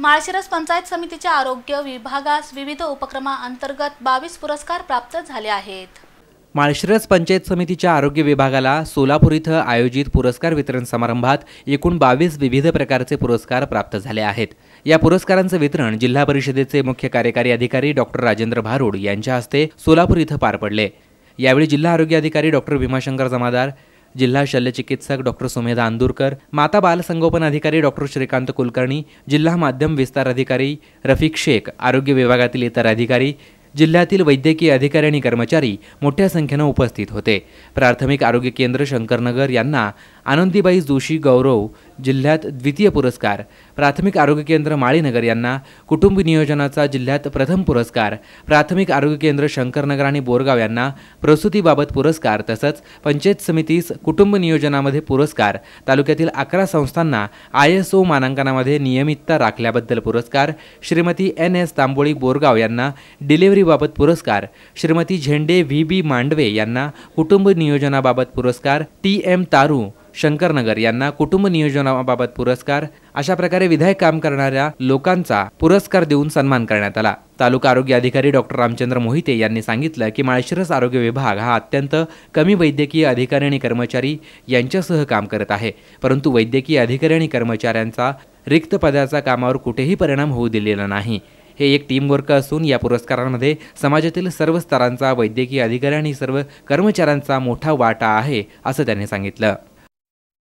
माळशिरस पंचायत समितीच्या आरोग्य विभागास विविध अंतर्गत बावीस पुरस्कार प्राप्त झाले आहेत माळशिरस पंचायत समितीच्या आरोग्य विभागाला सोलापूर इथं आयोजित पुरस्कार वितरण समारंभात एकूण बावीस विविध प्रकारचे पुरस्कार प्राप्त झाले आहेत या पुरस्कारांचं वितरण जिल्हा परिषदेचे मुख्य कार्यकारी अधिकारी डॉक्टर राजेंद्र भारुड यांच्या हस्ते सोलापूर इथं पार पडले यावेळी जिल्हा आरोग्य अधिकारी डॉक्टर भीमाशंकर जमादार जिल्हा शल्यचिकित्सक डॉक्टर सुमेधा आंदूरकर माता बालसंगोपन अधिकारी डॉक्टर श्रीकांत कुलकर्णी जिल्हा माध्यम विस्तार अधिकारी रफिक शेख आरोग्य विभागातील इतर अधिकारी जिल्ह्यातील वैद्यकीय अधिकारी आणि कर्मचारी मोठ्या संख्येनं उपस्थित होते प्राथमिक आरोग्य केंद्र शंकरनगर यांना आनंदीबाई जोशी गौरव जिल्ह्यात द्वितीय पुरस्कार प्राथमिक आरोग्य केंद्र माळीनगर यांना कुटुंब नियोजनाचा जिल्ह्यात प्रथम पुरस्कार प्राथमिक आरोग्य केंद्र शंकरनगर आणि बोरगाव यांना प्रसूतीबाबत पुरस्कार तसंच पंचायत समितीस कुटुंब नियोजनामध्ये पुरस्कार तालुक्यातील अकरा संस्थांना आय एस ओ मानांकनामध्ये नियमितता राखल्याबद्दल पुरस्कार श्रीमती एन एस तांबोळी बोरगाव यांना डिलिव्हरीबाबत पुरस्कार श्रीमती झेंडे व्ही बी मांडवे यांना कुटुंब नियोजनाबाबत पुरस्कार टी एम तारू शंकरनगर यांना कुटुंब नियोजनाबाबत पुरस्कार अशा प्रकारे विधायक काम करणाऱ्या लोकांचा पुरस्कार देऊन सन्मान करण्यात आला तालुका आरोग्य अधिकारी डॉक्टर रामचंद्र मोहिते यांनी सांगितलं की माळशिरस आरोग्य विभाग हा अत्यंत कमी वैद्यकीय अधिकारी आणि कर्मचारी यांच्यासह काम करत आहे परंतु वैद्यकीय अधिकारी आणि कर्मचाऱ्यांचा रिक्त पदाचा कामावर कुठेही परिणाम होऊ दिलेला नाही हे एक टीमवर्क असून या पुरस्कारांमध्ये समाजातील सर्व स्तरांचा वैद्यकीय अधिकारी आणि सर्व कर्मचाऱ्यांचा मोठा वाटा आहे असं त्यांनी सांगितलं